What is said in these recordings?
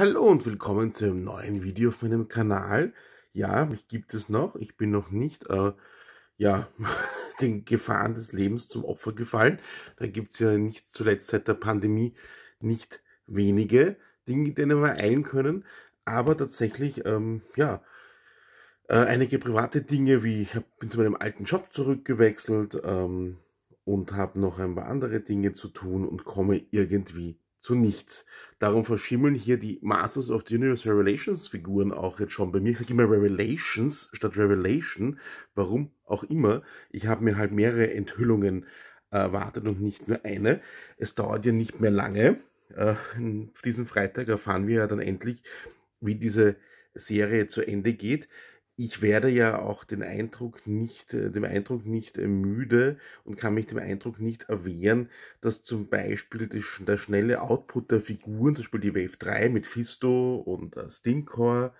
Hallo und willkommen zu einem neuen Video auf meinem Kanal. Ja, mich gibt es noch. Ich bin noch nicht äh, ja, den Gefahren des Lebens zum Opfer gefallen. Da gibt es ja nicht zuletzt seit der Pandemie nicht wenige Dinge, denen wir eilen können. Aber tatsächlich, ähm, ja, äh, einige private Dinge, wie ich hab, bin zu meinem alten Job zurückgewechselt ähm, und habe noch ein paar andere Dinge zu tun und komme irgendwie zu nichts. Darum verschimmeln hier die Masters of the Universe Revelations Figuren auch jetzt schon bei mir. Ich sage immer Revelations statt Revelation, warum auch immer. Ich habe mir halt mehrere Enthüllungen erwartet und nicht nur eine. Es dauert ja nicht mehr lange. Äh, diesen Freitag erfahren wir ja dann endlich, wie diese Serie zu Ende geht ich werde ja auch den Eindruck nicht, äh, dem Eindruck nicht müde und kann mich dem Eindruck nicht erwehren, dass zum Beispiel der schnelle Output der Figuren, zum Beispiel die Wave 3 mit Fisto und äh, Stinkor,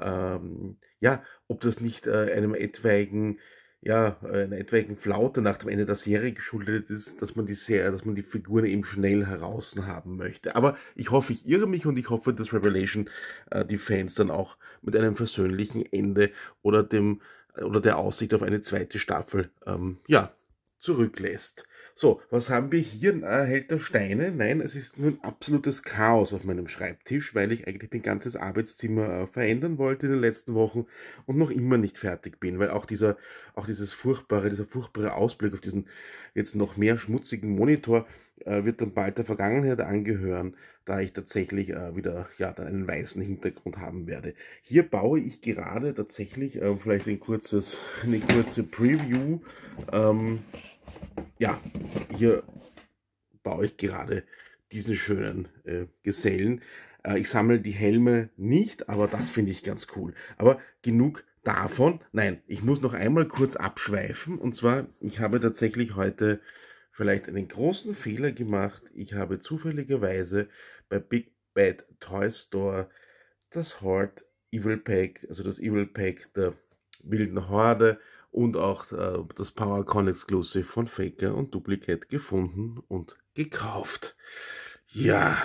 ähm, ja, ob das nicht äh, einem etwaigen ja, einer äh, etwaigen Flaute nach dem Ende der Serie geschuldet ist, dass man die Serie, dass man die Figuren eben schnell heraus haben möchte. Aber ich hoffe, ich irre mich und ich hoffe, dass Revelation äh, die Fans dann auch mit einem versöhnlichen Ende oder dem oder der Aussicht auf eine zweite Staffel ähm, ja, zurücklässt. So, was haben wir hier? Ein der Steine? Nein, es ist nur ein absolutes Chaos auf meinem Schreibtisch, weil ich eigentlich mein ganzes Arbeitszimmer äh, verändern wollte in den letzten Wochen und noch immer nicht fertig bin, weil auch dieser, auch dieses furchtbare, dieser furchtbare Ausblick auf diesen jetzt noch mehr schmutzigen Monitor äh, wird dann bald der Vergangenheit angehören, da ich tatsächlich äh, wieder ja, dann einen weißen Hintergrund haben werde. Hier baue ich gerade tatsächlich äh, vielleicht ein kurzes, eine kurze Preview. Ähm, ja, hier baue ich gerade diesen schönen äh, Gesellen. Äh, ich sammle die Helme nicht, aber das finde ich ganz cool. Aber genug davon. Nein, ich muss noch einmal kurz abschweifen. Und zwar, ich habe tatsächlich heute vielleicht einen großen Fehler gemacht. Ich habe zufälligerweise bei Big Bad Toy Store das Horde Evil Pack, also das Evil Pack der wilden Horde und auch äh, das PowerCon Exclusive von Faker und Duplikat gefunden und gekauft. Ja,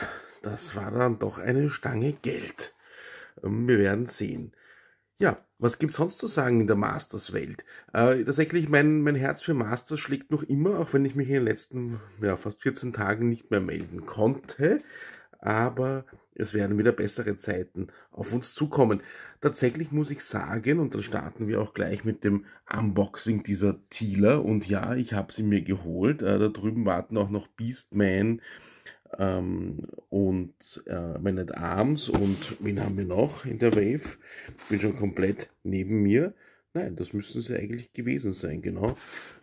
das war dann doch eine Stange Geld. Ähm, wir werden sehen. Ja, was gibt's sonst zu sagen in der Masters-Welt? Äh, tatsächlich, mein, mein Herz für Masters schlägt noch immer, auch wenn ich mich in den letzten ja, fast 14 Tagen nicht mehr melden konnte. Aber es werden wieder bessere Zeiten auf uns zukommen. Tatsächlich muss ich sagen, und dann starten wir auch gleich mit dem Unboxing dieser Thieler. Und ja, ich habe sie mir geholt. Äh, da drüben warten auch noch Beastman ähm, und äh, Man at Arms. Und wen haben wir noch in der Wave? Bin schon komplett neben mir. Nein, das müssen sie eigentlich gewesen sein, genau.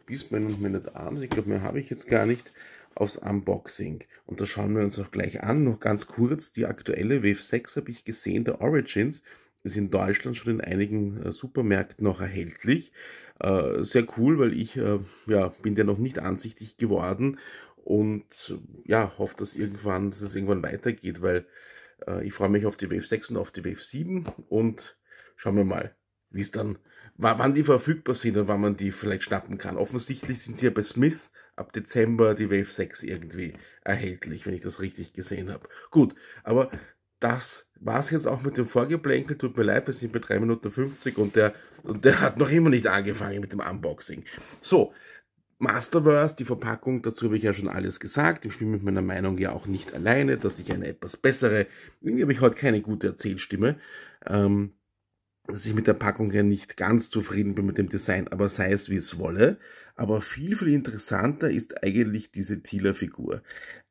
Beastman und Man at Arms. Ich glaube, mehr habe ich jetzt gar nicht aufs Unboxing. Und das schauen wir uns auch gleich an. Noch ganz kurz, die aktuelle Wave 6 habe ich gesehen, der Origins ist in Deutschland schon in einigen äh, Supermärkten noch erhältlich. Äh, sehr cool, weil ich äh, ja, bin ja noch nicht ansichtig geworden und äh, ja, hoffe, dass, irgendwann, dass es irgendwann weitergeht, weil äh, ich freue mich auf die Wave 6 und auf die Wave 7 und schauen wir mal, wie es dann, wann die verfügbar sind und wann man die vielleicht schnappen kann. Offensichtlich sind sie ja bei Smith ab Dezember die Wave 6 irgendwie erhältlich, wenn ich das richtig gesehen habe. Gut, aber das war es jetzt auch mit dem Vorgeplänkel. Tut mir leid, wir sind bei 3 Minuten 50 und der, und der hat noch immer nicht angefangen mit dem Unboxing. So, Masterverse, die Verpackung, dazu habe ich ja schon alles gesagt. Ich bin mit meiner Meinung ja auch nicht alleine, dass ich eine etwas bessere, irgendwie habe ich heute keine gute Erzählstimme. Ähm, dass ich mit der Packung ja nicht ganz zufrieden bin mit dem Design, aber sei es wie es wolle. Aber viel, viel interessanter ist eigentlich diese Thieler-Figur.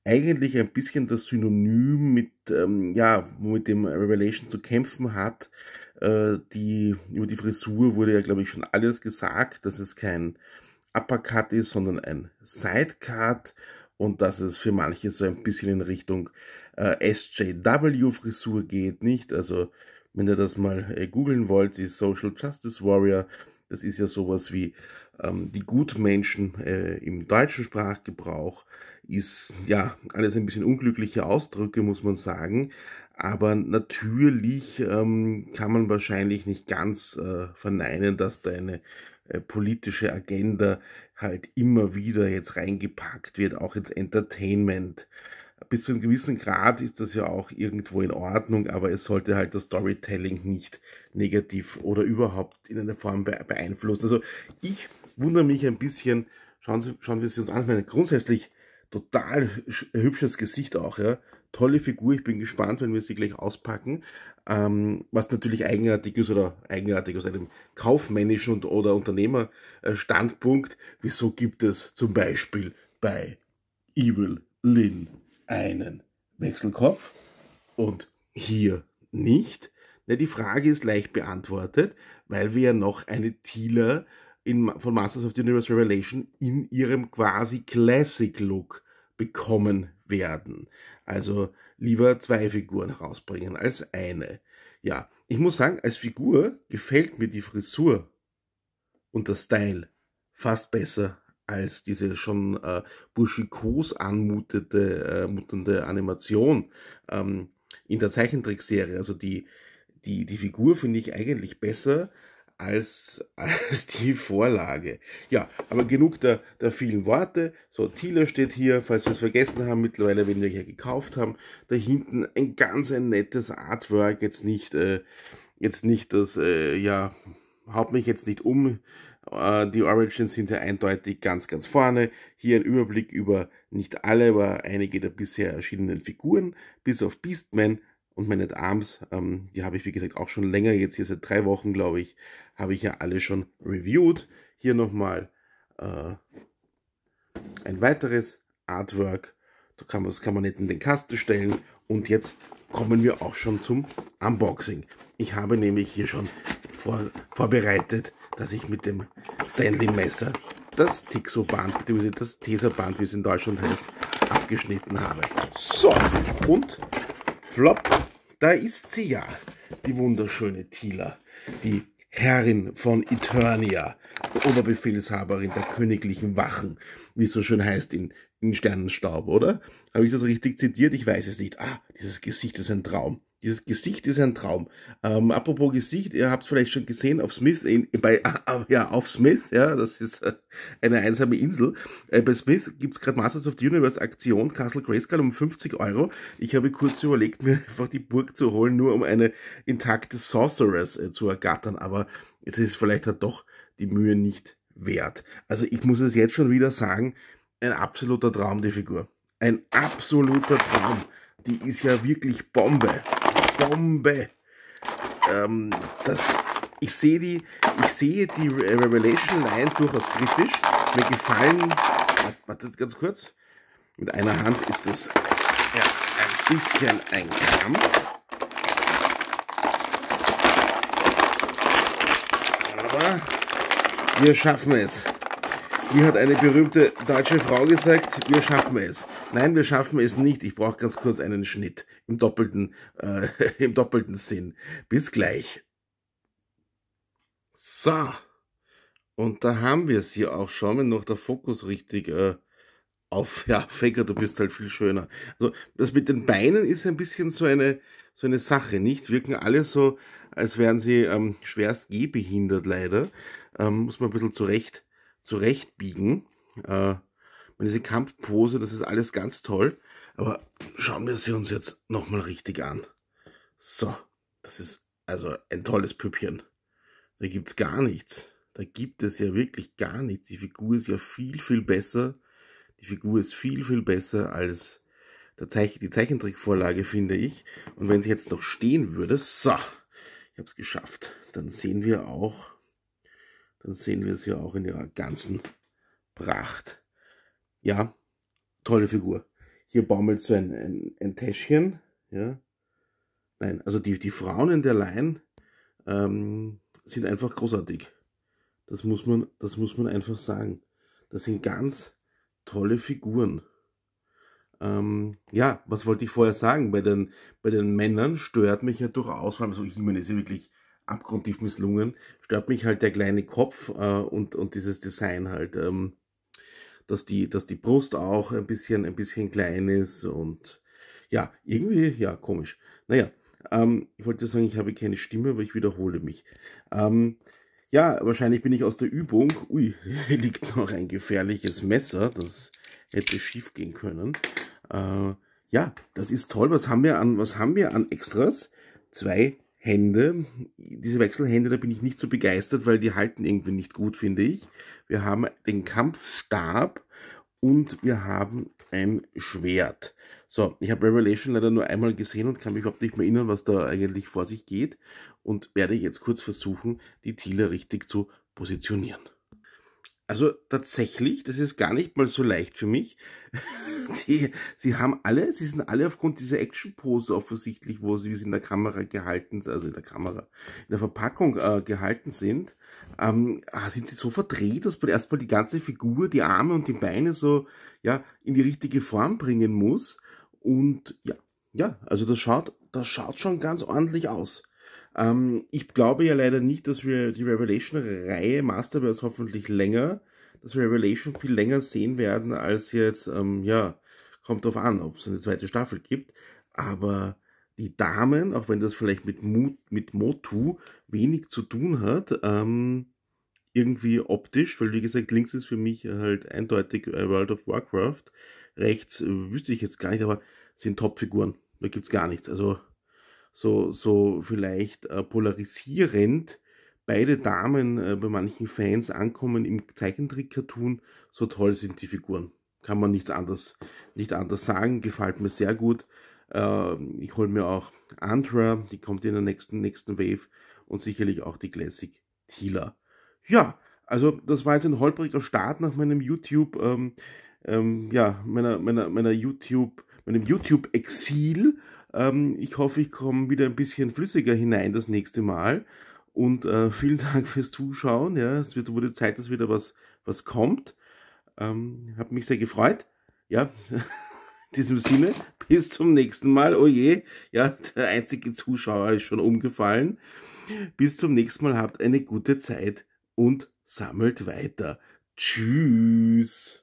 Eigentlich ein bisschen das Synonym mit, ähm, ja, womit dem Revelation zu kämpfen hat. Äh, die, über die Frisur wurde ja, glaube ich, schon alles gesagt, dass es kein Uppercut ist, sondern ein Sidecut und dass es für manche so ein bisschen in Richtung äh, SJW-Frisur geht, nicht? Also wenn ihr das mal äh, googeln wollt, die Social Justice Warrior, das ist ja sowas wie ähm, die Gutmenschen äh, im deutschen Sprachgebrauch, ist ja alles ein bisschen unglückliche Ausdrücke, muss man sagen. Aber natürlich ähm, kann man wahrscheinlich nicht ganz äh, verneinen, dass da eine äh, politische Agenda halt immer wieder jetzt reingepackt wird, auch ins Entertainment bis zu einem gewissen Grad ist das ja auch irgendwo in Ordnung, aber es sollte halt das Storytelling nicht negativ oder überhaupt in einer Form beeinflussen. Also ich wundere mich ein bisschen, schauen, Sie, schauen wir es uns an, meine grundsätzlich total hübsches Gesicht auch, ja. Tolle Figur, ich bin gespannt, wenn wir sie gleich auspacken. Ähm, was natürlich eigenartig ist oder eigenartig aus einem kaufmännischen und, oder Unternehmerstandpunkt. Wieso gibt es zum Beispiel bei Evil Lynn einen Wechselkopf und hier nicht? Na, die Frage ist leicht beantwortet, weil wir ja noch eine Thieler in, von Masters of the Universe Revelation in ihrem quasi Classic-Look bekommen werden. Also lieber zwei Figuren rausbringen als eine. Ja, ich muss sagen, als Figur gefällt mir die Frisur und der Style fast besser als diese schon äh, burschikos anmutende äh, mutende Animation ähm, in der Zeichentrickserie. Also die, die, die Figur finde ich eigentlich besser als, als die Vorlage. Ja, aber genug der, der vielen Worte. So, Thiele steht hier, falls wir es vergessen haben, mittlerweile, wenn wir hier gekauft haben. Da hinten ein ganz ein nettes Artwork, jetzt nicht, äh, jetzt nicht das, äh, ja, haut mich jetzt nicht um, äh, die Origins sind ja eindeutig ganz, ganz vorne. Hier ein Überblick über nicht alle, aber einige der bisher erschienenen Figuren, bis auf Beastman und Man at Arms. Ähm, die habe ich, wie gesagt, auch schon länger, jetzt hier seit drei Wochen, glaube ich, habe ich ja alle schon reviewed. Hier nochmal äh, ein weiteres Artwork. Da kann man, das kann man nicht in den Kasten stellen. Und jetzt kommen wir auch schon zum Unboxing. Ich habe nämlich hier schon vor, vorbereitet dass ich mit dem Stanley-Messer das Tixo-Band, bzw. das Tesa-Band, wie es in Deutschland heißt, abgeschnitten habe. So, und flop, da ist sie ja, die wunderschöne Tila, die Herrin von Eternia, Oberbefehlshaberin der königlichen Wachen, wie es so schön heißt in, in Sternenstaub, oder? Habe ich das richtig zitiert? Ich weiß es nicht. Ah, dieses Gesicht ist ein Traum. Dieses Gesicht ist ein Traum. Ähm, apropos Gesicht, ihr habt es vielleicht schon gesehen auf Smith, in, bei, äh, ja, auf Smith, ja, das ist äh, eine einsame Insel. Äh, bei Smith gibt es gerade Masters of the Universe Aktion, Castle Grayskull um 50 Euro. Ich habe kurz überlegt, mir einfach die Burg zu holen, nur um eine intakte Sorceress äh, zu ergattern, aber es ist vielleicht halt doch die Mühe nicht wert. Also ich muss es jetzt schon wieder sagen, ein absoluter Traum, die Figur. Ein absoluter Traum. Die ist ja wirklich Bombe. Bombe. Ähm, das, ich sehe die, ich sehe die äh, Revelation Line durchaus kritisch. Mir gefallen, wartet ganz kurz, mit einer Hand ist das ja, ähm. ein bisschen ein Kampf. Aber wir schaffen es. Wie hat eine berühmte deutsche Frau gesagt, wir schaffen es. Nein, wir schaffen es nicht. Ich brauche ganz kurz einen Schnitt im doppelten, äh, im doppelten Sinn. Bis gleich. So, und da haben wir es hier auch schon, wenn noch der Fokus richtig äh, auf, ja, Faker, du bist halt viel schöner. Also das mit den Beinen ist ein bisschen so eine, so eine Sache, nicht? Wirken alle so, als wären sie ähm, schwerst gehbehindert leider. Ähm, muss man ein bisschen zurecht zurechtbiegen. Äh, diese Kampfpose, das ist alles ganz toll. Aber schauen wir sie uns jetzt nochmal richtig an. So, das ist also ein tolles Püppchen. Da gibt es gar nichts. Da gibt es ja wirklich gar nichts. Die Figur ist ja viel, viel besser. Die Figur ist viel, viel besser als der Zeich die Zeichentrickvorlage, finde ich. Und wenn sie jetzt noch stehen würde, so, ich habe es geschafft, dann sehen wir auch dann sehen wir es ja auch in ihrer ganzen Pracht. Ja, tolle Figur. Hier baumelt so ein, ein, ein Täschchen. Ja. Nein, also die, die Frauen in der Line ähm, sind einfach großartig. Das muss, man, das muss man einfach sagen. Das sind ganz tolle Figuren. Ähm, ja, was wollte ich vorher sagen? Bei den, bei den Männern stört mich ja durchaus, vor allem so Jimenez ist ja wirklich abgrundtief misslungen. Stört mich halt der kleine Kopf äh, und, und dieses Design halt, ähm, dass, die, dass die Brust auch ein bisschen, ein bisschen klein ist und ja, irgendwie, ja, komisch. Naja, ähm, ich wollte sagen, ich habe keine Stimme, aber ich wiederhole mich. Ähm, ja, wahrscheinlich bin ich aus der Übung. Ui, hier liegt noch ein gefährliches Messer, das hätte schief gehen können. Äh, ja, das ist toll. Was haben wir an, was haben wir an Extras? Zwei Hände. Diese Wechselhände, da bin ich nicht so begeistert, weil die halten irgendwie nicht gut, finde ich. Wir haben den Kampfstab und wir haben ein Schwert. So, ich habe Revelation leider nur einmal gesehen und kann mich überhaupt nicht mehr erinnern, was da eigentlich vor sich geht und werde jetzt kurz versuchen, die Thiele richtig zu positionieren. Also tatsächlich, das ist gar nicht mal so leicht für mich. Die, sie haben alle, sie sind alle aufgrund dieser Action-Pose offensichtlich, wo sie wie sie in der Kamera gehalten also in der Kamera, in der Verpackung äh, gehalten sind, ähm, ah, sind sie so verdreht, dass man erstmal die ganze Figur, die Arme und die Beine so ja, in die richtige Form bringen muss. Und ja, ja, also das schaut, das schaut schon ganz ordentlich aus. Ähm, ich glaube ja leider nicht, dass wir die Revelation-Reihe Masterverse hoffentlich länger, dass wir Revelation viel länger sehen werden, als jetzt, ähm, ja, kommt drauf an, ob es eine zweite Staffel gibt. Aber die Damen, auch wenn das vielleicht mit, Mut, mit Motu wenig zu tun hat, ähm, irgendwie optisch, weil wie gesagt, links ist für mich halt eindeutig äh, World of Warcraft, rechts äh, wüsste ich jetzt gar nicht, aber sind Topfiguren. Da gibt es gar nichts. Also so, so vielleicht äh, polarisierend beide Damen äh, bei manchen Fans ankommen im Zeichentrick-Cartoon, so toll sind die Figuren. Kann man nichts anderes, nicht anders sagen, gefällt mir sehr gut. Äh, ich hole mir auch Antra, die kommt in der nächsten, nächsten Wave und sicherlich auch die Classic Tila. Ja, also das war jetzt ein holpriger Start nach meinem YouTube, ähm, ähm, ja, meiner, meiner, meiner YouTube, meinem YouTube-Exil. Ähm, ich hoffe, ich komme wieder ein bisschen flüssiger hinein das nächste Mal. Und äh, vielen Dank fürs Zuschauen. Ja, es wird, wurde Zeit, dass wieder was, was kommt. Ähm, hab mich sehr gefreut. Ja, in diesem Sinne, bis zum nächsten Mal. Oh je, ja, der einzige Zuschauer ist schon umgefallen. Bis zum nächsten Mal, habt eine gute Zeit und sammelt weiter. Tschüss.